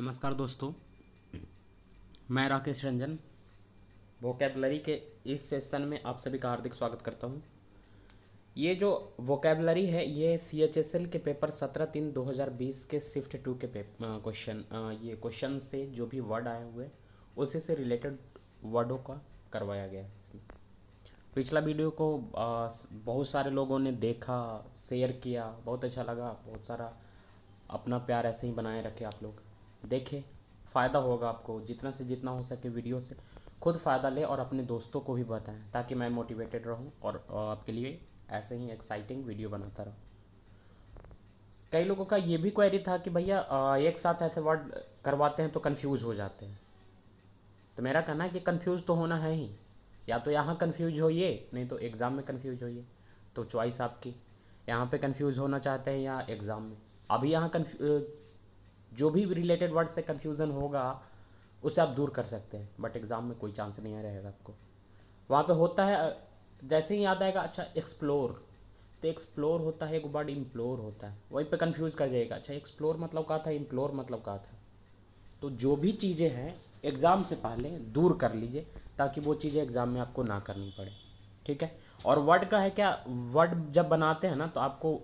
नमस्कार दोस्तों मैं राकेश रंजन वोकेबलरी के इस सेशन में आप सभी का हार्दिक स्वागत करता हूं ये जो वोकेबलरी है ये सी एच एस एल के पेपर सत्रह तीन दो हज़ार बीस के शिफ्ट टू के क्वेश्चन ये क्वेश्चन से जो भी वर्ड आए हुए उसी से रिलेटेड वर्डों का करवाया गया पिछला वीडियो को आ, बहुत सारे लोगों ने देखा शेयर किया बहुत अच्छा लगा बहुत सारा अपना प्यार ऐसे ही बनाए रखे आप लोग देखें फ़ायदा होगा आपको जितना से जितना हो सके वीडियो से खुद फ़ायदा लें और अपने दोस्तों को भी बताएं ताकि मैं मोटिवेटेड रहूं और आपके लिए ऐसे ही एक्साइटिंग वीडियो बनाता रहूं कई लोगों का ये भी क्वेरी था कि भैया एक साथ ऐसे वर्ड करवाते हैं तो कन्फ्यूज़ हो जाते हैं तो मेरा कहना है कि कन्फ्यूज़ तो होना है ही या तो यहाँ कन्फ्यूज होइए नहीं तो एग्ज़ाम में कन्फ्यूज होइए तो चॉइस आपकी यहाँ पे कन्फ्यूज़ होना चाहते हैं या एग्ज़ाम में अभी यहाँ कन्फ्यू जो भी रिलेटेड वर्ड से कन्फ्यूज़न होगा उसे आप दूर कर सकते हैं बट एग्ज़ाम में कोई चांस नहीं रहेगा आपको वहाँ पे होता है जैसे ही याद आएगा अच्छा एक्सप्लोर तो एक्सप्लोर होता है एक वर्ड इम्प्लोर होता है वहीं पे कंफ्यूज कर जाएगा अच्छा एक्सप्लोर मतलब कहा था इम्प्लोर मतलब कहा था तो जो भी चीज़ें हैं एग्ज़ाम से पहले दूर कर लीजिए ताकि वो चीज़ें एग्ज़ाम में आपको ना करनी पड़े ठीक है और वर्ड का है क्या वर्ड जब बनाते हैं ना तो आपको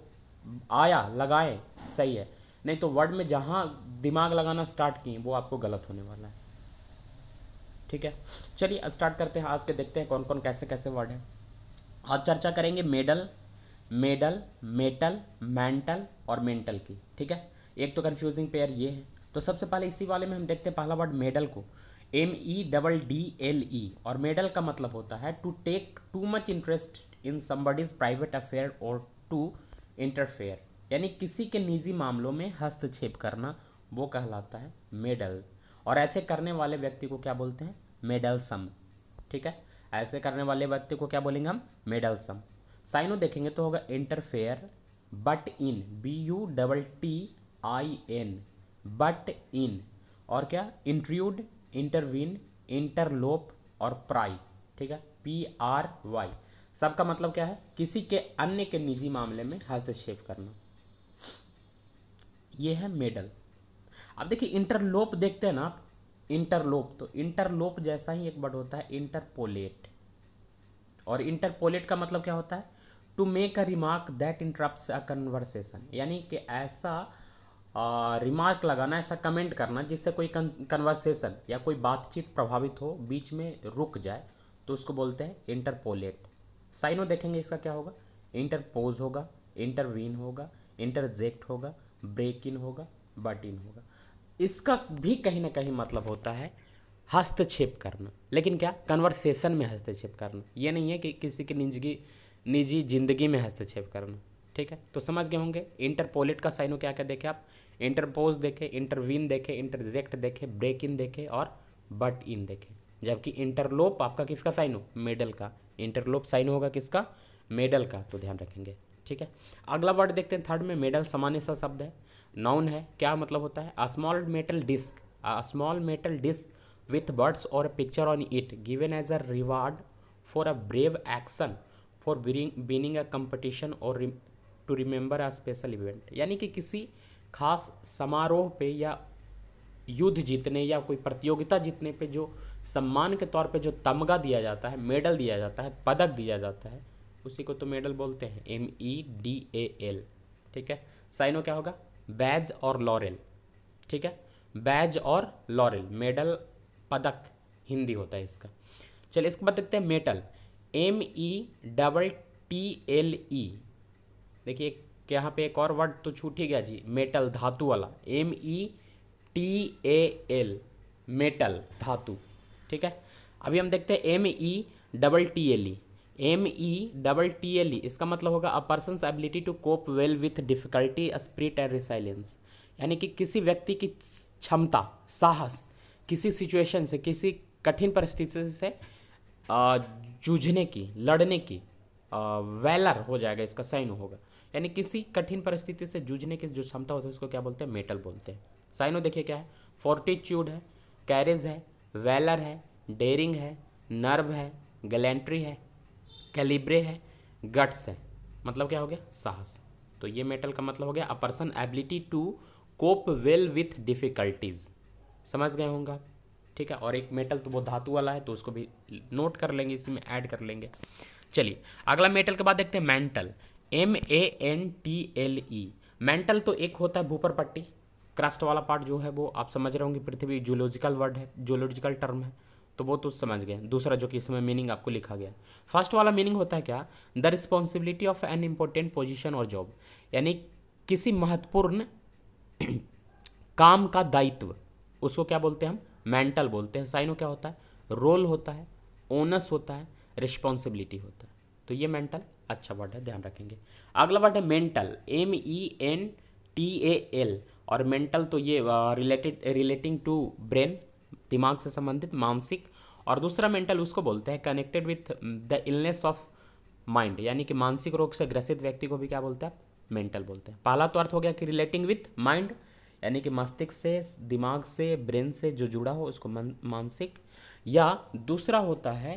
आया लगाएं सही है नहीं तो वर्ड में जहाँ दिमाग लगाना स्टार्ट किए वो आपको गलत होने वाला है ठीक है चलिए स्टार्ट करते हैं आज के देखते हैं कौन कौन कैसे कैसे वर्ड हैं आज चर्चा करेंगे मेडल मेडल मेटल मेंटल और मेंटल की ठीक है एक तो कन्फ्यूजिंग पेयर ये है तो सबसे पहले इसी वाले में हम देखते हैं पहला वर्ड मेडल को M E double D L E और मेडल का मतलब होता है to take too much interest in somebody's private affair और टू इंटरफेयर यानी किसी के निजी मामलों में हस्तक्षेप करना वो कहलाता है मेडल और ऐसे करने वाले व्यक्ति को क्या बोलते हैं मेडल सम ठीक है ऐसे करने वाले व्यक्ति को क्या बोलेंगे हम मेडल सम साइनो देखेंगे तो होगा interfere butt in B U double T I N butt in और क्या इंट्रूड इंटरवीन इंटरलोप और प्राई ठीक है पी आर वाई सबका मतलब क्या है किसी के अन्य के निजी मामले में हस्तक्षेप करना ये है मेडल अब देखिए इंटरलोप देखते हैं ना आप इंटरलोप तो इंटरलोप जैसा ही एक वर्ड होता है इंटरपोलेट और इंटरपोलेट का मतलब क्या होता है to make a remark that interrupt a conversation यानी कि ऐसा रिमार्क लगाना ऐसा कमेंट करना जिससे कोई कन्वर्सेशन या कोई बातचीत प्रभावित हो बीच में रुक जाए तो उसको बोलते हैं इंटरपोलेट साइनो देखेंगे इसका क्या होगा इंटरपोज होगा इंटरवीन होगा इंटरजेक्ट होगा ब्रेक इन होगा बट इन होगा इसका भी कहीं ना कहीं मतलब होता है हस्तक्षेप करना लेकिन क्या कन्वर्सेशन में हस्तक्षेप करना ये नहीं है कि किसी की निजगी निजी जिंदगी में हस्तक्षेप करना ठीक है तो समझ गए होंगे इंटरपोलेट का साइनो क्या क्या देखे आप इंटरपोज देखे इंटरवीन देखे इंटरजेक्ट देखे ब्रेक इन देखे और बट इन देखे जबकि इंटरलोप आपका किसका साइन हो मेडल का इंटरलोप साइन होगा किसका मेडल का तो ध्यान रखेंगे ठीक है अगला वर्ड देखते हैं थर्ड में मेडल सामान्य सा शब्द है नाउन है क्या मतलब होता है small metal disc small metal disc with birds or picture on it given as a reward for a brave action for winning a competition or to remember a special event यानी कि किसी खास समारोह पे या युद्ध जीतने या कोई प्रतियोगिता जीतने पे जो सम्मान के तौर पे जो तमगा दिया जाता है मेडल दिया जाता है पदक दिया जाता है उसी को तो मेडल बोलते हैं M E D A L ठीक है साइनो क्या होगा बैज और लॉरेल ठीक है बैज और लॉरेल मेडल पदक हिंदी होता है इसका चलिए इसके बाद देखते हैं mettle M E double T L E देखिए यहाँ पे एक और वर्ड तो छूट ही गया जी मेटल धातु वाला M E T A L metal धातु ठीक है अभी हम देखते हैं M E double T L E M E double T L E इसका मतलब होगा a person ability to cope well with difficulty spirit and resilience यानी कि किसी व्यक्ति की क्षमता साहस किसी सिचुएशन से किसी कठिन परिस्थिति से जूझने की लड़ने की वेलर हो जाएगा इसका साइन होगा यानी किसी कठिन परिस्थिति से जूझने की जो क्षमता होती है उसको क्या बोलते हैं मेटल बोलते हैं साइनो देखिए क्या है फोर्टिट्यूड है कैरेज है वेलर है डेरिंग है नर्व है गलेंट्री है कैलिब्रे है गट्स है मतलब क्या हो गया साहस तो ये मेटल का मतलब हो गया a person ability to cope well with difficulties समझ गए होंगे ठीक है और एक मेटल तो वो धातु वाला है तो उसको भी नोट कर लेंगे इसी में ऐड कर लेंगे चलिए अगला मेटल के बाद देखते हैं mantle M A N T L E mantle तो एक होता है भूपर पट्टी क्रस्ट वाला पार्ट जो है वो आप समझ रहे होंगे पृथ्वी जूलॉजिकल वर्ड है जूलॉजिकल टर्म है तो वो तो समझ गए दूसरा जो कि इसमें मीनिंग आपको लिखा गया फर्स्ट वाला मीनिंग होता है क्या the responsibility of an important position or job यानी किसी महत्वपूर्ण काम का दायित्व उसको क्या बोलते हैं हम मेंटल बोलते हैं साइनो क्या होता है रोल होता है ओनस होता है रिस्पॉन्सिबिलिटी होता है तो ये मेंटल अच्छा वर्ड है ध्यान रखेंगे अगला वर्ड है mental M E N T A L और मेंटल तो ये रिलेटेड रिलेटिंग टू ब्रेन दिमाग से संबंधित मानसिक और दूसरा मेंटल उसको बोलते हैं connected with the illness of mind यानी कि मानसिक रोग से ग्रसित व्यक्ति को भी क्या बोलते हैं मेंटल बोलते हैं पहला तो अर्थ हो गया कि रिलेटिंग विथ माइंड यानी कि मस्तिष्क से दिमाग से ब्रेन से जो जुड़ा हो उसको मानसिक या दूसरा होता है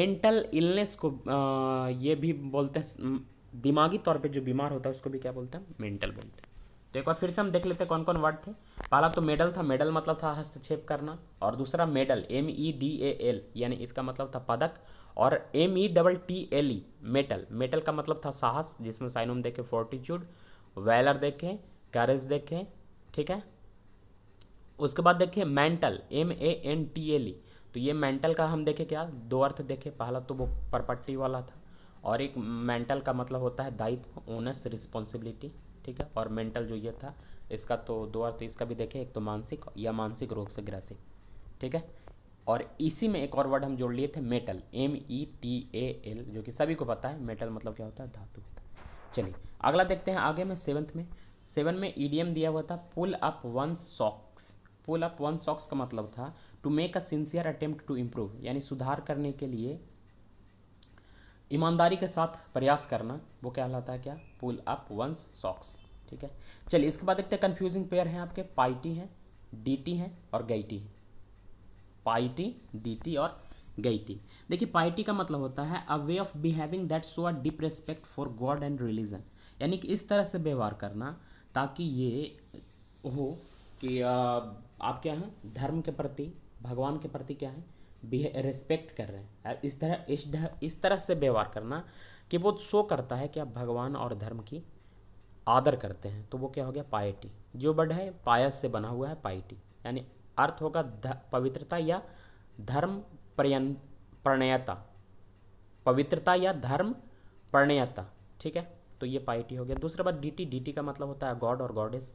मेंटल इलनेस को आ, ये भी बोलते हैं दिमागी तौर पे जो बीमार होता है उसको भी क्या बोलते हैं मेंटल बोलते हैं तो एक बार फिर से हम देख लेते कौन कौन वर्ड थे पहला तो मेडल था मेडल मतलब था हस्तक्षेप करना और दूसरा medal M E D A L यानी इसका मतलब था पदक और M E double T L E mettle mettle का मतलब था साहस जिसमें साइनोम देखे फोर्टीट्यूड वैलर देखें कैरेज देखें ठीक है उसके बाद देखें mantle M A N T L E तो ये मेंटल का हम देखें क्या दो अर्थ देखें पहला तो वो परपट्टी वाला था और एक मेंटल का मतलब होता है दायित्व ओनस रिस्पॉन्सिबिलिटी ठीक है और मेंटल जो ये था इसका तो दो अर्थ तो इसका भी देखें एक तो मानसिक या मानसिक रोग से ग्रसित ठीक है और इसी में एक और वर्ड हम जोड़ लिए थे metal M E T A L जो कि सभी को पता है मेटल मतलब क्या होता है धातु होता है चलिए अगला देखते हैं आगे में सेवन्थ में सेवन में ईडीएम दिया हुआ था pull up one socks pull up one socks का मतलब था to make a sincere attempt to improve यानी सुधार करने के लिए ईमानदारी के साथ प्रयास करना वो क्या कहलाता है क्या पुल अप वंस सॉक्स ठीक है चलिए इसके बाद देखते हैं कन्फ्यूजिंग पेयर हैं आपके पाइटी हैं डीटी हैं और गईटी हैं पाइटी डीटी और गईटी देखिए पाइटी का मतलब होता है a way of behaving that show a deep respect for God and religion यानी कि इस तरह से व्यवहार करना ताकि ये हो कि आप क्या हैं धर्म के प्रति भगवान के प्रति क्या है रिस्पेक्ट कर रहे हैं इस तरह इस इस तरह से व्यवहार करना कि वो शो करता है कि आप भगवान और धर्म की आदर करते हैं तो वो क्या हो गया पायटी जो बर्ड है पायस से बना हुआ है पायटी यानी अर्थ होगा पवित्रता या धर्म प्रयन प्रणयता पवित्रता या धर्म प्रणयता ठीक है तो ये पायटी हो गया दूसरा बात डीटी डीटी का मतलब होता है गॉड और गॉडेस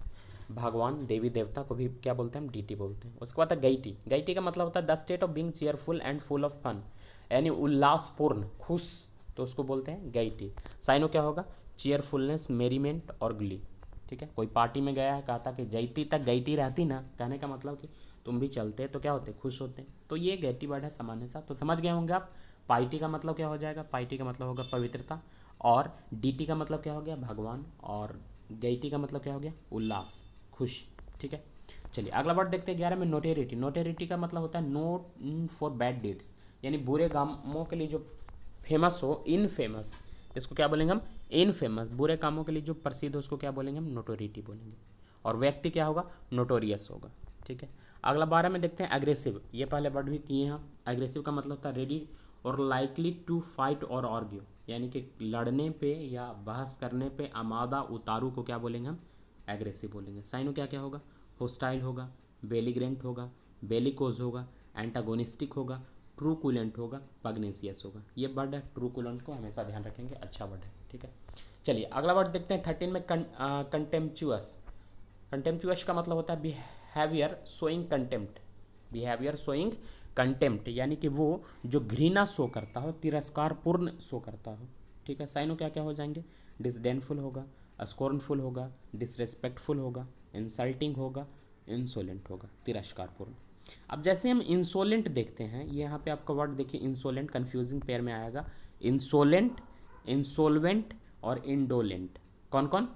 भगवान देवी देवता को भी क्या बोलते हैं हम डीटी बोलते हैं उसके बाद है गईटी गईटी का मतलब होता है the state of being cheerful and full of fun यानी उल्लासपूर्ण खुश तो उसको बोलते हैं गईटी साइनो क्या होगा चेयरफुलनेस मेरीमेंट और ग्ली ठीक है कोई पार्टी में गया है कहा था कि जैती तक गईटी रहती ना कहने का मतलब कि तुम भी चलते तो क्या होते खुश होते तो ये गैटी वर्ड है सामान्य सा तो समझ गए होंगे आप पाइटी का मतलब क्या हो जाएगा पाइटी का मतलब होगा पवित्रता और डीटी का मतलब क्या हो गया भगवान और गैटी का मतलब क्या हो गया उल्लास खुश ठीक है चलिए अगला वर्ड देखते हैं ग्यारह में नोटेरिटी नोटेरिटी का मतलब होता है नोट फॉर बैड डीड्स यानी बुरे कामों के लिए जो फेमस हो इन फेमस इसको क्या बोलेंगे हम इन फेमस बुरे कामों के लिए जो प्रसिद्ध हो उसको क्या बोलेंगे हम नोटोरिटी बोलेंगे और व्यक्ति क्या होगा नोटोरियस होगा ठीक है अगला बारह में देखते हैं अग्रेसिव ये पहले वर्ड भी किए हैं अग्रेसिव का मतलब होता है ready or likely to fight or argue यानी कि लड़ने पे या बहस करने पे आमादा उतारू को क्या बोलेंगे हम एग्रेसिव बोलेंगे साइनो क्या क्या होगा होस्टाइल होगा बेलीग्रेंट होगा बेलिकोज होगा एंटागोनिस्टिक होगा ट्रूकुलेंट होगा पग्नेसियस होगा ये वर्ड है ट्रूकुलेंट को हमेशा ध्यान रखेंगे अच्छा वर्ड है ठीक है चलिए अगला वर्ड देखते हैं थर्टीन में कंटेम्पचुअस कंटेम्पचुअस का मतलब होता है behaviour showing contempt behaviour showing contempt यानी कि वो जो घृणा शो करता हो तिरस्कारपूर्ण शो करता हो ठीक है साइनो क्या क्या हो जाएंगे डिसडेनफुल होगा स्कॉर्नफुल होगा डिसरेस्पेक्टफुल होगा इंसल्टिंग होगा इंसोलेंट होगा तिरस्कारपूर्ण अब जैसे हम इंसोलेंट देखते हैं ये यहाँ पे आपका वर्ड देखिए इंसोलेंट कन्फ्यूजिंग पेयर में आएगा इंसोलेंट इंसोलवेंट और इंडोलेंट कौन कौन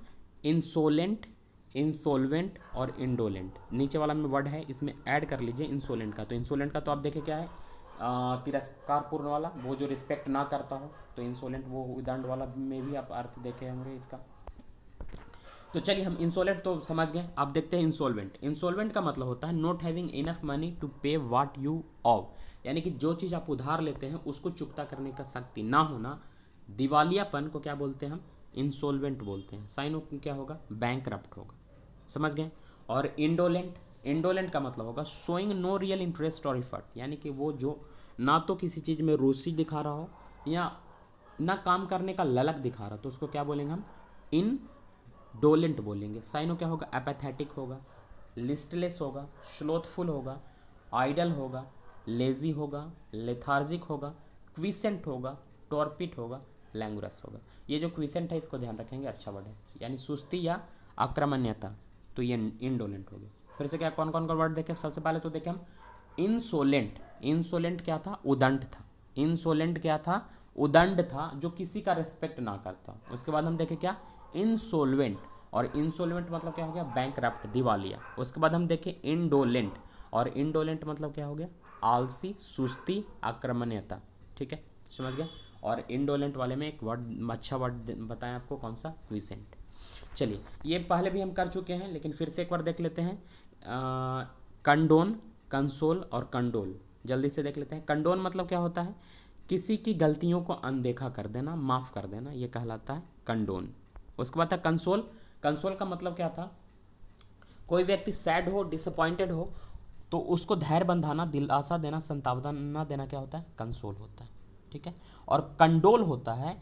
इंसोलेंट इंसोलवेंट और इंडोलेंट नीचे वाला में वर्ड है इसमें ऐड कर लीजिए इंसोलेंट का तो इंसोलेंट का तो आप देखें क्या है तिरस्कारपूर्ण वाला वो जो रिस्पेक्ट ना करता हो तो इंसोलेंट वो उदाहरण वाला में भी आप अर्थ देखे होंगे इसका तो चलिए हम इंसोलेंट तो समझ गए आप देखते हैं इंसॉल्वेंट इंसॉल्वेंट का मतलब होता है not having enough money to pay what you of यानी कि जो चीज़ आप उधार लेते हैं उसको चुकता करने का शक्ति ना होना दिवालियापन को क्या बोलते हैं हम इंसॉल्वेंट बोलते हैं साइन क्या होगा बैंक होगा समझ गए और इंडोलेंट इंडोलेंट का मतलब होगा showing no real interest or effort यानी कि वो जो ना तो किसी चीज़ में रूसी दिखा रहा हो या ना काम करने का ललक दिखा रहा तो उसको क्या बोलेंगे हम इन डोलेंट बोलेंगे साइनो क्या होगा एपैथेटिक होगा लिस्टलेस होगा स्लोथफुल होगा आइडल होगा लेजी होगा लेथार्जिक होगा क्विसेंट होगा टॉर्पिट होगा लैंगुरस होगा ये जो क्विसेंट है इसको ध्यान रखेंगे अच्छा वर्ड है यानी सुस्ती या आक्रमण्यता तो ये इनडोलेंट हो गया फिर से क्या कौन कौन का वर्ड देखें सबसे पहले तो देखें हम इंसोलेंट इंसोलेंट क्या था उदंड था इंसोलेंट क्या था उदंड था जो किसी का रिस्पेक्ट ना करता उसके बाद हम देखें क्या इंसोलवेंट और इंसोलवेंट मतलब क्या हो गया बैंक दिवालिया उसके बाद हम देखें इंडोलेंट और इंडोलेंट मतलब क्या हो गया आलसी सुस्ती आक्रमण्यता ठीक है समझ गया और इंडोलेंट वाले में एक वर्ड अच्छा वर्ड बताएं आपको कौन सा क्विसेंट चलिए ये पहले भी हम कर चुके हैं लेकिन फिर से एक बार देख लेते हैं कंडोन कंसोल और कंडोल जल्दी से देख लेते हैं कंडोन मतलब क्या होता है किसी की गलतियों को अनदेखा कर देना माफ़ कर देना ये कहलाता है कंडोन उसके बाद था कंसोल कंसोल का मतलब क्या था कोई व्यक्ति सैड हो डिसअपॉइंटेड हो तो उसको धैर्य बंधाना दिलासा देना संतावना देना क्या होता है कंसोल होता है ठीक है और कंडोल होता है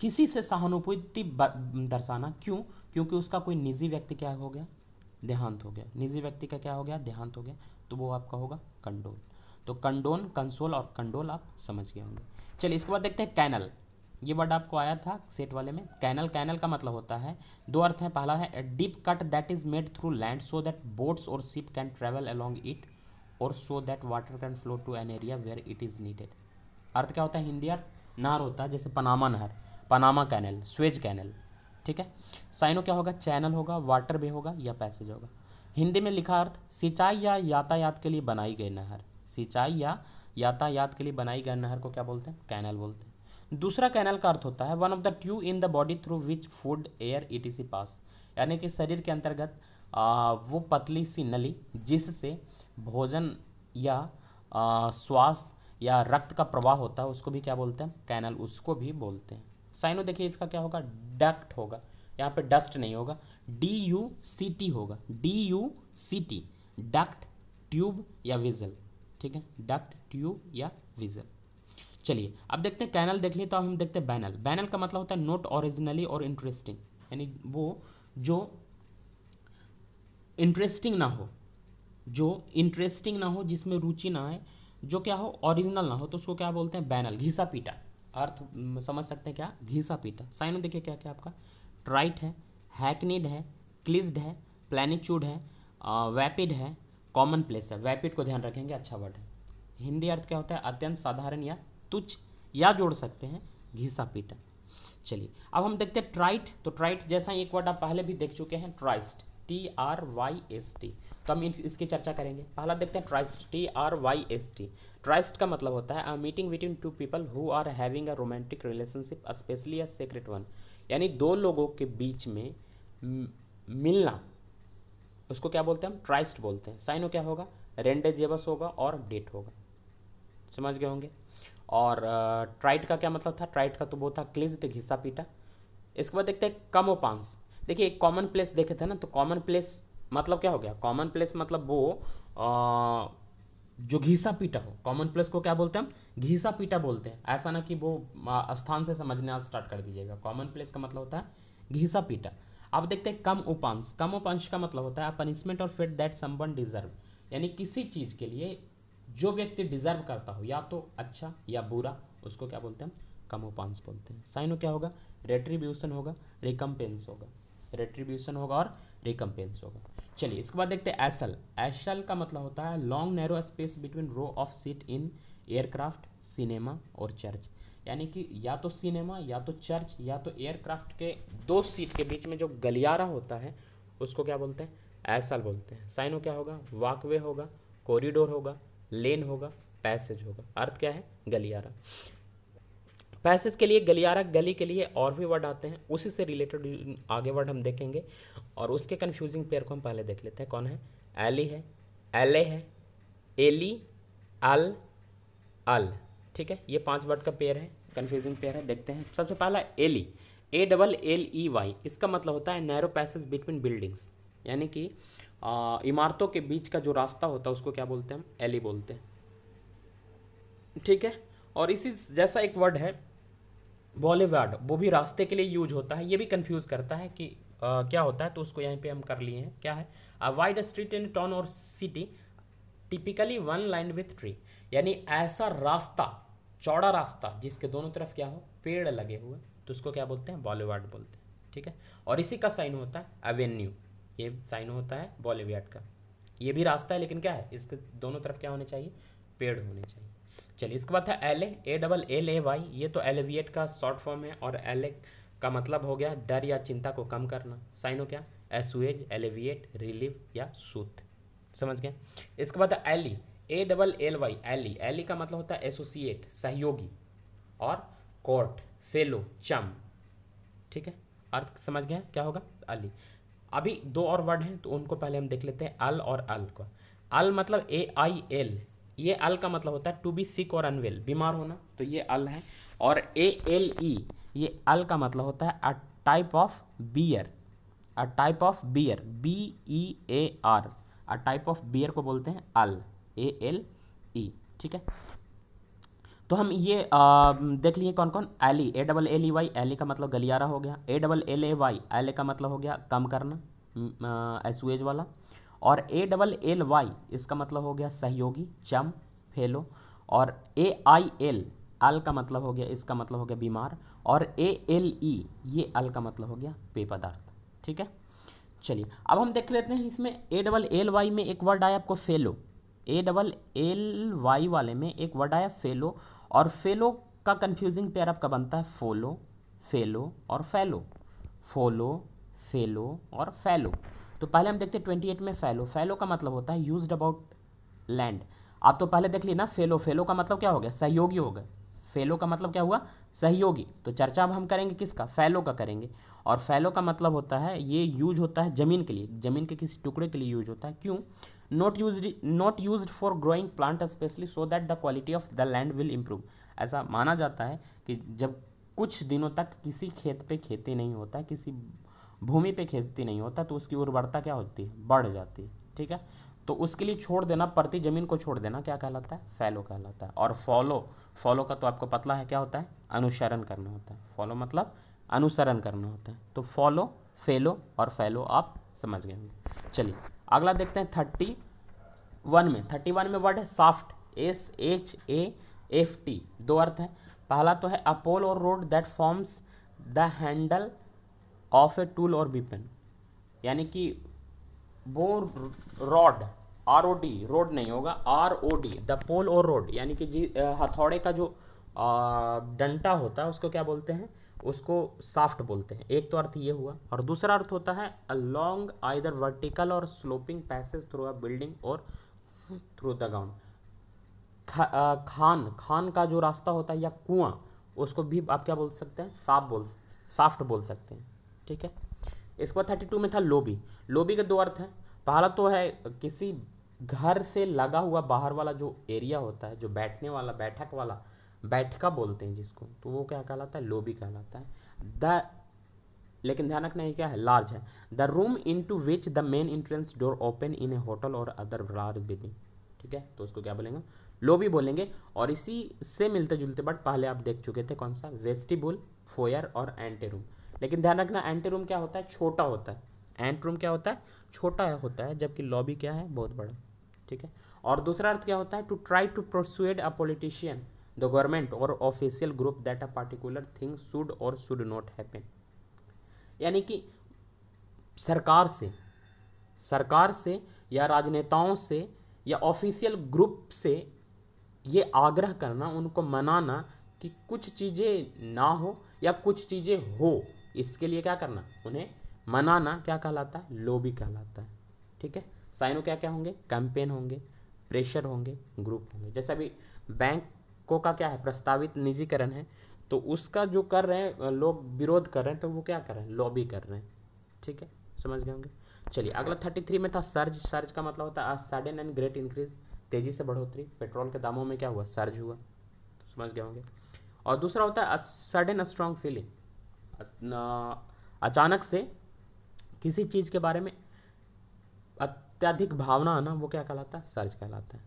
किसी से सहानुभूति दर्शाना क्यों क्योंकि उसका कोई निजी व्यक्ति क्या हो गया देहांत हो गया निजी व्यक्ति का क्या हो गया देहांत हो गया तो वो आपका होगा कंडोल तो कंडोन कंसोल और कंडोल आप समझ गए होंगे चलिए इसके बाद देखते हैं कैनल ये वर्ड आपको आया था सेट वाले में कैनल कैनल का मतलब होता है दो अर्थ हैं पहला है deep cut that is made through land so that boats or ship can travel along it or so that water can flow to an area where it is needed अर्थ क्या होता है हिंदी अर्थ नहर होता है जैसे पनामा नहर पनामा कैनल स्वेज कैनल ठीक है साइनो क्या होगा चैनल होगा वाटर वे होगा या पैसेज होगा हिंदी में लिखा अर्थ सिंचाई या यातायात के लिए बनाई गई नहर सिंचाई या यातायात के लिए बनाई गई नहर को क्या बोलते हैं कैनल बोलते हैं दूसरा कैनल का अर्थ होता है one of the tube in the body through which food air E T C pass यानी कि शरीर के अंतर्गत वो पतली सी नली जिससे भोजन या श्वास या रक्त का प्रवाह होता है उसको भी क्या बोलते हैं कैनल उसको भी बोलते हैं साइनो देखिए इसका क्या होगा डक्ट होगा यहाँ पे डस्ट नहीं होगा डी यू सी टी होगा D U C T duct tube या विजल ठीक है डक्ट ट्यूब या विजल चलिए अब देखते हैं कैनल देख लिए तो हम देखते हैं बैनल बैनल का मतलब होता है नोट ओरिजिनली और इंटरेस्टिंग यानी वो जो इंटरेस्टिंग ना हो जो इंटरेस्टिंग ना हो जिसमें रुचि ना आए जो क्या हो ओरिजिनल ना हो तो उसको क्या बोलते हैं बैनल घीसा पीटा अर्थ समझ सकते हैं क्या घीसा पीटा साइनो देखिए क्या क्या आपका ट्राइट है हैकनीड है क्लिस्ड है प्लानिट्यूड है वैपिड है कॉमन प्लेस है वैपिड को ध्यान रखेंगे अच्छा वर्ड है हिंदी अर्थ क्या होता है अत्यंत साधारण या तुच्छ या जोड़ सकते हैं घिसा पीटा चलिए अब हम देखते हैं ट्राइट तो ट्राइट जैसा एक वर्ड आप पहले भी देख चुके हैं tryst T R Y S T तो हम इसकी चर्चा करेंगे पहला देखते हैं tryst T R Y S T tryst का मतलब होता है a meeting between two people who are having a romantic relationship especially a secret one यानी दो लोगों के बीच में मिलना उसको क्या बोलते हैं हम ट्राइस्ट बोलते हैं साइनो क्या होगा रेंडेजेबस होगा और डेट होगा समझ गए होंगे और ट्राइट का क्या मतलब था ट्राइट का तो वो था क्लिज्ड घिसा पीटा इसके बाद देखते हैं कमोपांस देखिए एक कॉमन प्लेस देखे थे ना तो कॉमन प्लेस मतलब क्या हो गया कॉमन प्लेस मतलब वो आ, जो घिसा पीटा हो कॉमन प्लेस को क्या बोलते हैं हम घिसा पीटा बोलते हैं ऐसा ना कि वो स्थान से समझना स्टार्ट कर दीजिएगा कॉमन प्लेस का मतलब होता है घिसा पीटा अब देखते हैं कम उपांश कम उपांश का मतलब होता है पनिशमेंट और फिट दैट समवन डिजर्व यानी किसी चीज़ के लिए जो व्यक्ति डिजर्व करता हो या तो अच्छा या बुरा उसको क्या बोलते हैं हम कमोपांस बोलते हैं साइनो क्या होगा रेट्रीब्यूशन होगा रिकम्पेंस होगा रेट्रीब्यूशन होगा और रिकम्पेंस होगा चलिए इसके बाद देखते हैं एसल एसल का मतलब होता है long narrow space between row of seat in aircraft cinema or church यानी कि या तो सिनेमा या तो चर्च या तो एयरक्राफ्ट के दो सीट के बीच में जो गलियारा होता है उसको क्या बोलते हैं एसल बोलते हैं साइनो क्या होगा वॉकवे होगा कॉरिडोर होगा लेन होगा पैसेज होगा अर्थ क्या है गलियारा पैसेज के लिए गलियारा गली के लिए और भी वर्ड आते हैं उसी से रिलेटेड आगे वर्ड हम देखेंगे और उसके कन्फ्यूजिंग पेयर को हम पहले देख लेते हैं कौन है एली है एले है एली अल अल ठीक है ये पांच वर्ड का पेयर है कन्फ्यूजिंग पेयर है देखते हैं सबसे पहला alley A double L E Y इसका मतलब होता है नैरो पैसेज बिटवीन बिल्डिंग्स यानी कि इमारतों के बीच का जो रास्ता होता है उसको क्या बोलते हैं हम एली बोलते हैं ठीक है और इसी जैसा एक वर्ड है बॉलीवर्ड वो भी रास्ते के लिए यूज होता है ये भी कंफ्यूज करता है कि आ, क्या होता है तो उसको यहीं पे हम कर लिए हैं क्या है a wide street in town or city typically one line with tree यानी ऐसा रास्ता चौड़ा रास्ता जिसके दोनों तरफ क्या हो पेड़ लगे हुए तो उसको क्या बोलते हैं बॉलीवर्ड बोलते हैं ठीक है और इसी का साइन होता है एवेन्यू ये साइन होता है बॉलीवियाट का ये भी रास्ता है लेकिन क्या है इसके दोनों तरफ क्या होने चाहिए पेड़ होने चाहिए चलिए इसके बाद था L A double L A Y ये तो एलिविएट का शॉर्ट फॉर्म है और एल ए का मतलब हो गया डर या चिंता को कम करना साइन हो क्या एसुएज एलिविएट रिलीव या सूत समझ गए इसके बाद ally A double L Y ally ally का मतलब होता है एसोसिएट सहयोगी और कोर्ट फेलो चम ठीक है अर्थ समझ गए क्या होगा अली अभी दो और वर्ड हैं तो उनको पहले हम देख लेते हैं अल और अल को अल मतलब ए आई एल ये अल का मतलब होता है टू बी सिक और अनवेल बीमार होना तो ये अल है और ए एल ई ये अल का मतलब होता है a type of bear a type of bear B E A R a type of bear को बोलते हैं अल ए एल ई ठीक है तो हम ये आ, देख लिए कौन कौन alley A double L E Y alley का मतलब गलियारा हो गया A double L A Y allay का मतलब हो गया कम करना एसुएज वाला और ए डबल एल वाई इसका मतलब हो गया सहयोगी चम फेलो और ए आई एल एल का मतलब हो गया इसका मतलब हो गया बीमार और ए एल ई ये एल का मतलब हो गया पेय पदार्थ ठीक है चलिए अब हम देख लेते हैं इसमें ए डबल एल वाई में एक वर्ड आया आपको फेलो ए डबल एल वाई वाले में एक वर्ड आया फेलो और फेलो का कन्फ्यूजिंग पेयर आपका बनता है फोलो फेलो और फैलो फोलो फेलो और फैलो तो पहले हम देखते हैं ट्वेंटी एट में फैलो फैलो का मतलब होता है यूज अबाउट लैंड आप तो पहले देख लिए ना फेलो फेलो का मतलब क्या हो गया सहयोगी हो गए फेलो का मतलब क्या हुआ सहयोगी तो चर्चा अब हम करेंगे किसका फैलो का करेंगे और फैलो का मतलब होता है ये यूज होता है ज़मीन के लिए ज़मीन के किसी टुकड़े के लिए यूज होता है क्यों not used not used for growing plant especially so that the quality of the land will improve ऐसा माना जाता है कि जब कुछ दिनों तक किसी खेत पे खेती नहीं होता किसी भूमि पे खेती नहीं होता तो उसकी उर्वरता क्या होती है बढ़ जाती है ठीक है तो उसके लिए छोड़ देना प्रति जमीन को छोड़ देना क्या कहलाता है फैलो कहलाता है और फॉलो फॉलो का तो आपको पतला है क्या होता है अनुसरण करना होता है फॉलो मतलब अनुसरण करना होता है तो फॉलो फेलो और फैलो आप समझ गए चलिए अगला देखते हैं थर्टी वन में थर्टी वन में वर्ड है shaft S H A F T दो अर्थ हैं पहला तो है a pole or rod that forms the handle of a tool or weapon यानी कि वो rod R O D rod नहीं होगा R O D the pole or rod यानी कि जी हथौड़े का जो डंटा होता है उसको क्या बोलते हैं उसको साफ्ट बोलते हैं एक तो अर्थ ये हुआ और दूसरा अर्थ होता है a long either vertical or sloping passage through a building or through the ground खान खान का जो रास्ता होता है या कुआं उसको भी आप क्या बोल सकते हैं साफ बोल साफ्ट बोल सकते हैं ठीक है इसके बाद थर्टी टू में था लोबी लोबी के दो अर्थ हैं पहला तो है किसी घर से लगा हुआ बाहर वाला जो एरिया होता है जो बैठने वाला बैठक वाला बैठका बोलते हैं जिसको तो वो क्या कहलाता है लोबी कहलाता है द लेकिन ध्यान रखना ये क्या है लार्ज है the room into which the main entrance door open in a hotel or other large building ठीक है तो उसको क्या बोलेंगे लोबी बोलेंगे और इसी से मिलते जुलते बट पहले आप देख चुके थे कौन सा वेस्टिबुल फोयर और एंटे रूम लेकिन ध्यान रखना एंटे रूम क्या होता है छोटा होता है एंट रूम क्या होता है छोटा होता है जबकि लॉबी क्या है बहुत बड़ा ठीक है और दूसरा अर्थ क्या होता है to try to persuade a politician the government or official group that a particular thing should or should not happen यानी कि सरकार से सरकार से या राजनेताओं से या ऑफिशियल ग्रुप से ये आग्रह करना उनको मनाना कि कुछ चीज़ें ना हो या कुछ चीज़ें हो इसके लिए क्या करना उन्हें मनाना क्या कहलाता है लोबी कहलाता है ठीक है साइनो क्या क्या होंगे कैंपेन होंगे प्रेशर होंगे ग्रुप होंगे जैसे अभी बैंक को का क्या है प्रस्तावित निजीकरण है तो उसका जो कर रहे हैं लोग विरोध कर रहे हैं तो वो क्या कर रहे हैं लॉबी कर रहे हैं ठीक है समझ गए होंगे चलिए अगला थर्टी थ्री में था सर्ज सर्ज का मतलब होता है सडन एंड ग्रेट इंक्रीज तेजी से बढ़ोतरी पेट्रोल के दामों में क्या हुआ सर्ज हुआ तो समझ गए होंगे और दूसरा होता है सडन स्ट्रांग फीलिंग अचानक से किसी चीज़ के बारे में अत्यधिक भावना आना वो क्या कहलाता है सर्ज कहलाता है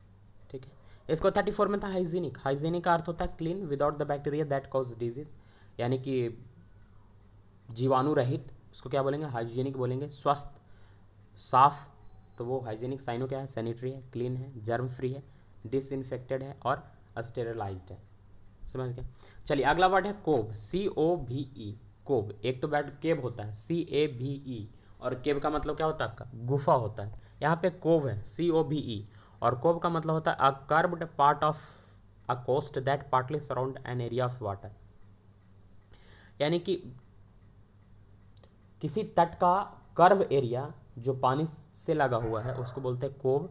ठीक है इसको थर्टी फोर में था हाइजीनिक हाइजीनिक का अर्थ होता है clean without the bacteria that cause disease यानी कि जीवाणु रहित उसको क्या बोलेंगे हाइजीनिक बोलेंगे स्वस्थ साफ तो वो हाइजीनिक साइनो क्या है सैनिटरी है क्लीन है जर्म फ्री है डिसइनफेक्टेड है और अस्टेरलाइज है समझ गए चलिए अगला वर्ड है कोब सी ओ भी ई कोब एक तो बैड केब होता है सी ए भी ई और केब का मतलब क्या होता है गुफा होता है यहाँ पे कोव है सी ओ भी ई और कोव का मतलब होता है a curved part of a coast that partly surround an area of water यानी कि किसी तट का कर्व एरिया जो पानी से लगा हुआ है उसको बोलते हैं कोव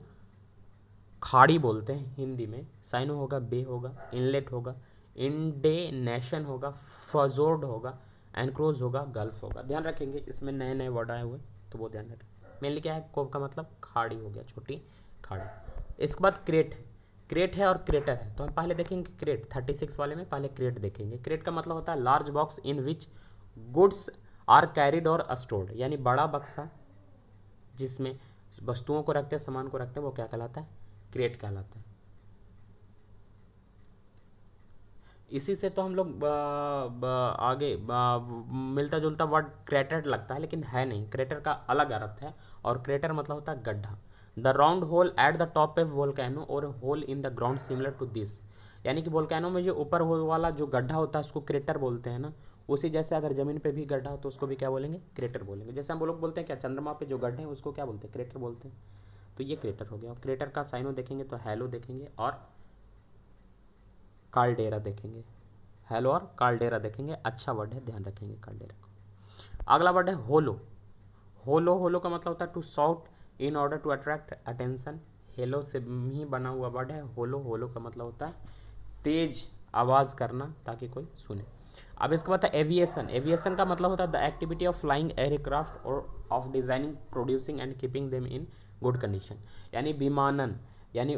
खाड़ी बोलते हैं हिंदी में साइनो होगा बे होगा इनलेट होगा नेशन होगा फजोर्ड होगा एनक्रोज होगा गल्फ होगा ध्यान रखेंगे इसमें नए नए वर्ड आए हुए तो वो ध्यान रखें मेनली क्या है कोव का मतलब खाड़ी हो गया छोटी खाड़ी इसके बाद क्रेट क्रेट है और क्रेटर है तो हम पहले देखेंगे क्रेट थर्टी सिक्स वाले में पहले क्रेट देखेंगे क्रेट का मतलब होता है large box in which goods are carried or stored यानी बड़ा बक्सा जिसमें वस्तुओं को रखते हैं सामान को रखते हैं वो क्या कहलाता है क्रेट कहलाता है इसी से तो हम लोग आगे बा, मिलता जुलता वर्ड क्रेटर लगता है लेकिन है नहीं क्रेटर का अलग अर्थ है और क्रेटर मतलब होता है गड्ढा the round hole at the top of volcano or hole in the ground similar to this यानी कि वोल्केनो में जो ऊपर वाला जो गड्ढा होता है उसको क्रेटर बोलते हैं ना उसी जैसे अगर ज़मीन पे भी गड्ढा हो तो उसको भी क्या बोलेंगे क्रेटर बोलेंगे जैसे हम लोग बोलते हैं क्या चंद्रमा पे जो गड्ढे हैं उसको क्या बोलते हैं क्रेटर बोलते हैं तो ये क्रेटर हो गया और क्रेटर का साइनो देखेंगे तो हैलो देखेंगे और कालडेरा देखेंगे हैलो और कालडेरा देखेंगे अच्छा वर्ड है ध्यान रखेंगे कालडेरा को अगला वर्ड है होलो होलो होलो का मतलब होता है to shout in order to attract attention hello से ही बना हुआ वर्ड है होलो होलो का मतलब होता है तेज आवाज़ करना ताकि कोई सुने अब इसके बाद एविएशन एविएशन का मतलब होता है the activity of flying aircraft or of designing producing and keeping them in good condition यानी विमानन यानी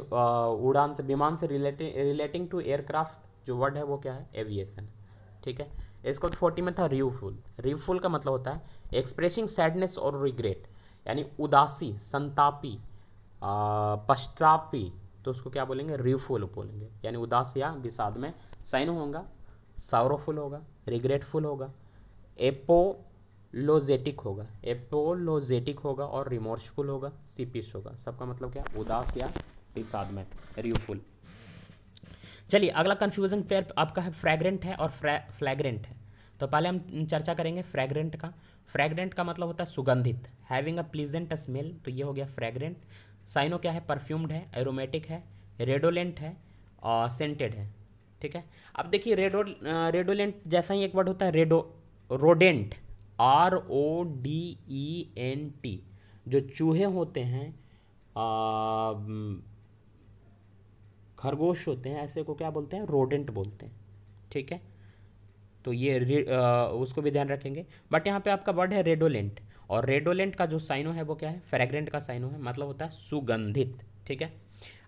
उड़ान से विमान से रिलेटिंग रिलेटिंग टू एयरक्राफ्ट जो वर्ड है वो क्या है एविएशन ठीक है इसको फोर्टी में था रिव फुल का मतलब होता है एक्सप्रेसिंग सैडनेस और रिग्रेट यानी उदासी संतापी पश्चतापी तो उसको क्या बोलेंगे रिफुल बोलेंगे यानी उदास या विषाद में साइन होगा सावरोफुल होगा रिग्रेटफुल होगा एपोलोजेटिक होगा एपोलोजेटिक होगा और रिमोर्सफुल होगा सीपिस होगा सबका मतलब क्या उदास या विषाद में रिफुल चलिए अगला कन्फ्यूजन पेयर आपका है फ्रैग्रेंट है और फ्लैगरेंट है तो पहले हम चर्चा करेंगे फ्रैग्रेंट का फ्रेगरेंट का मतलब होता है सुगंधित हैविंग अ प्लीजेंट स्मेल तो ये हो गया फ्रेगरेंट साइनो क्या है परफ्यूम्ड है एरोमेटिक है रेडोलेंट है और सेंटेड है ठीक है अब देखिए रेडो रेडोलेंट जैसा ही एक वर्ड होता है रेडो rodent R O D E N T जो चूहे होते हैं खरगोश होते हैं ऐसे को क्या बोलते हैं रोडेंट बोलते हैं ठीक है तो ये आ, उसको भी ध्यान रखेंगे बट यहाँ पे आपका वर्ड है रेडोलेंट और रेडोलेंट का जो साइनो है वो क्या है फ्रेग्रेंट का साइनो है मतलब होता है सुगंधित ठीक है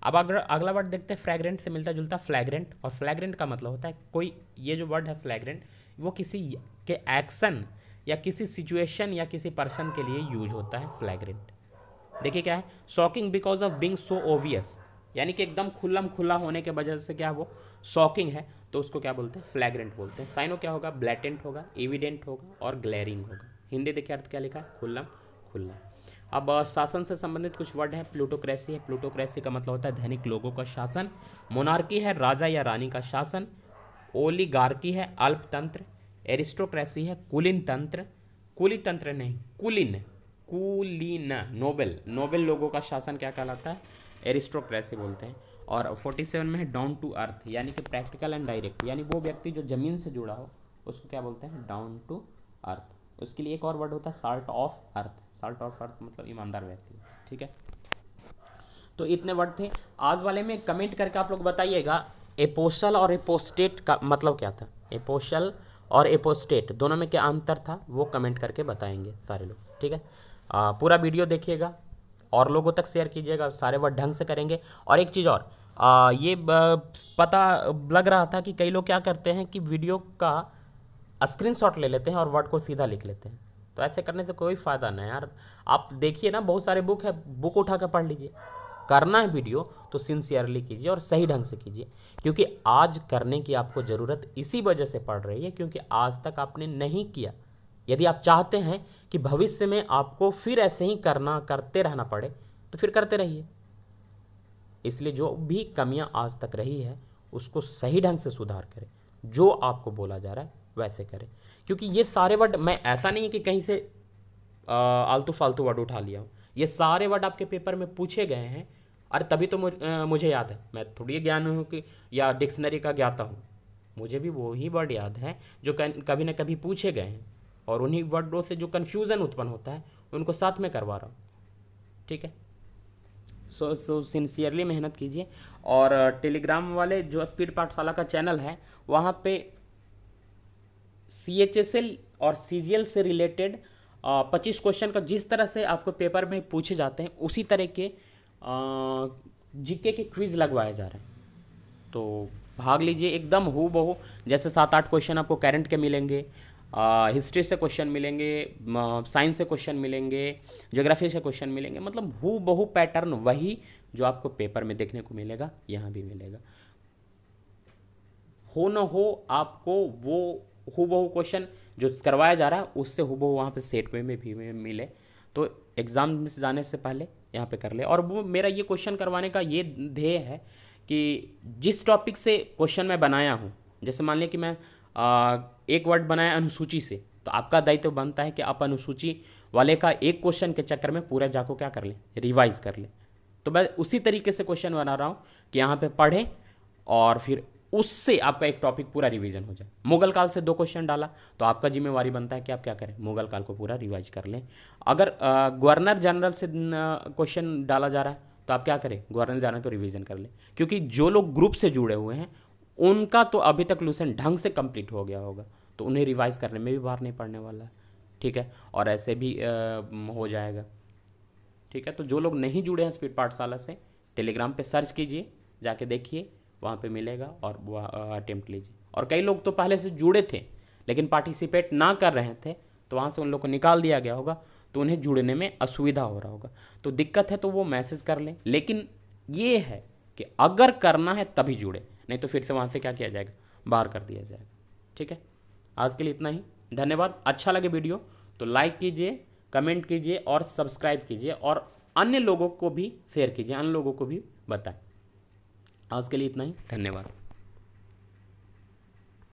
अब अगर अगला वर्ड देखते हैं फ्रैग्रेंट से मिलता जुलता फ्लैग्रेंट और फ्लैग्रेंट का मतलब होता है कोई ये जो वर्ड है फ्लैग्रेंट वो किसी के एक्शन या किसी सिचुएशन या किसी पर्सन के लिए यूज होता है फ्लैग्रेंट देखिए क्या है shocking because of being so obvious यानी कि एकदम खुल्लम खुला होने के वजह से क्या है वो शॉकिंग है तो उसको क्या बोलते हैं फ्लैग्रेंट बोलते हैं साइनो क्या होगा ब्लैटेंट होगा एविडेंट होगा और ग्लैरिंग होगा हिंदी देखिए अर्थ क्या लिखा है खुल्लम खुल्ला अब शासन से संबंधित कुछ वर्ड है प्लूटोक्रेसी है प्लूटोक्रेसी का मतलब होता है धनिक लोगों का शासन मोनार्की है राजा या रानी का शासन ओलीगार्की है अल्पतंत्र एरिस्टोक्रेसी है कुलीन तंत्र कुली तंत्र नहीं कुलीन कुलीन नोबेल नोबेल लोगों का शासन क्या कहलाता है एरिस्टोक्रेसी बोलते हैं और 47 में है डाउन टू अर्थ यानी कि प्रैक्टिकल एंड डायरेक्ट यानी वो व्यक्ति जो ज़मीन से जुड़ा हो उसको क्या बोलते हैं डाउन टू अर्थ उसके लिए एक और वर्ड होता है salt of earth salt of earth मतलब ईमानदार व्यक्ति ठीक है तो इतने वर्ड थे आज वाले में कमेंट करके आप लोग बताइएगा एपोशल और एपोस्टेट का मतलब क्या था एपोशल और एपोस्टेट दोनों में क्या अंतर था वो कमेंट करके बताएंगे सारे लोग ठीक है आ, पूरा वीडियो देखिएगा और लोगों तक शेयर कीजिएगा सारे वर्ड ढंग से करेंगे और एक चीज़ और आ, ये पता लग रहा था कि कई लोग क्या करते हैं कि वीडियो का स्क्रीनशॉट ले लेते हैं और वर्ड को सीधा लिख लेते हैं तो ऐसे करने से कोई फ़ायदा नहीं यार आप देखिए ना बहुत सारे बुक है बुक उठा कर पढ़ लीजिए करना है वीडियो तो सिंसियरली कीजिए और सही ढंग से कीजिए क्योंकि आज करने की आपको ज़रूरत इसी वजह से पड़ रही है क्योंकि आज तक आपने नहीं किया यदि आप चाहते हैं कि भविष्य में आपको फिर ऐसे ही करना करते रहना पड़े तो फिर करते रहिए इसलिए जो भी कमियां आज तक रही है उसको सही ढंग से सुधार करें जो आपको बोला जा रहा है वैसे करें क्योंकि ये सारे वर्ड मैं ऐसा नहीं है कि कहीं से आलतू फालतू वर्ड उठा लिया हूँ ये सारे वर्ड आपके पेपर में पूछे गए हैं अरे तभी तो मुझे याद है मैं थोड़ी ज्ञान हूँ कि या डिक्शनरी का ज्ञाता हूँ मुझे भी वही वर्ड याद है जो कभी ना कभी पूछे गए हैं और उन्हीं वर्डों से जो कन्फ्यूज़न उत्पन्न होता है उनको साथ में करवा रहा हूँ ठीक है सो सो सिंसियरली मेहनत कीजिए और टेलीग्राम वाले जो स्पीड पाठशाला का चैनल है वहाँ पे सी एच एस एल और सी जी एल से रिलेटेड पच्चीस क्वेश्चन का जिस तरह से आपको पेपर में पूछे जाते हैं उसी तरह के जीके के क्विज़ लगवाए जा रहे हैं तो भाग लीजिए एकदम हु बहु जैसे सात आठ क्वेश्चन आपको करंट के मिलेंगे हिस्ट्री से क्वेश्चन मिलेंगे साइंस से क्वेश्चन मिलेंगे ज्योग्राफी से क्वेश्चन मिलेंगे मतलब हु बहु पैटर्न वही जो आपको पेपर में देखने को मिलेगा यहाँ भी मिलेगा हो न हो आपको वो हु बहु क्वेश्चन जो करवाया जा रहा है उससे हु बहु वहाँ पर सेट में भी मिले तो एग्ज़ाम में जाने से पहले यहाँ पे कर ले और वो मेरा ये क्वेश्चन करवाने का ये ध्येय है कि जिस टॉपिक से क्वेश्चन मैं बनाया हूँ जैसे मान लिया कि मैं एक वर्ड बनाया अनुसूची से तो आपका दायित्व बनता है कि आप अनुसूची वाले का एक क्वेश्चन के चक्कर में पूरा जाको क्या कर लें रिवाइज कर लें तो मैं उसी तरीके से क्वेश्चन बना रहा हूँ कि यहाँ पे पढ़ें और फिर उससे आपका एक टॉपिक पूरा रिवीजन हो जाए मुगल काल से दो क्वेश्चन डाला तो आपका जिम्मेवारी बनता है कि आप क्या करें मुगल काल को पूरा रिवाइज कर लें अगर गवर्नर जनरल से क्वेश्चन डाला जा रहा है तो आप क्या करें गवर्नर जनरल को रिवीजन कर लें क्योंकि जो लोग ग्रुप से जुड़े हुए हैं उनका तो अभी तक लूसेंट ढंग से कंप्लीट हो गया होगा तो उन्हें रिवाइज करने में भी बाहर नहीं पड़ने वाला है ठीक है और ऐसे भी आ, हो जाएगा ठीक है तो जो लोग नहीं जुड़े हैं स्पीड पाठशाला से टेलीग्राम पे सर्च कीजिए जाके देखिए वहाँ पे मिलेगा और अटेम्प्ट लीजिए और कई लोग तो पहले से जुड़े थे लेकिन पार्टिसिपेट ना कर रहे थे तो वहाँ से उन लोग को निकाल दिया गया होगा तो उन्हें जुड़ने में असुविधा हो रहा होगा तो दिक्कत है तो वो मैसेज कर लें लेकिन ये है कि अगर करना है तभी जुड़े नहीं तो फिर से वहाँ से क्या किया जाएगा बाहर कर दिया जाएगा ठीक है आज के लिए इतना ही धन्यवाद अच्छा लगे वीडियो तो लाइक कीजिए कमेंट कीजिए और सब्सक्राइब कीजिए और अन्य लोगों को भी शेयर कीजिए अन्य लोगों को भी बताएं आज के लिए इतना ही धन्यवाद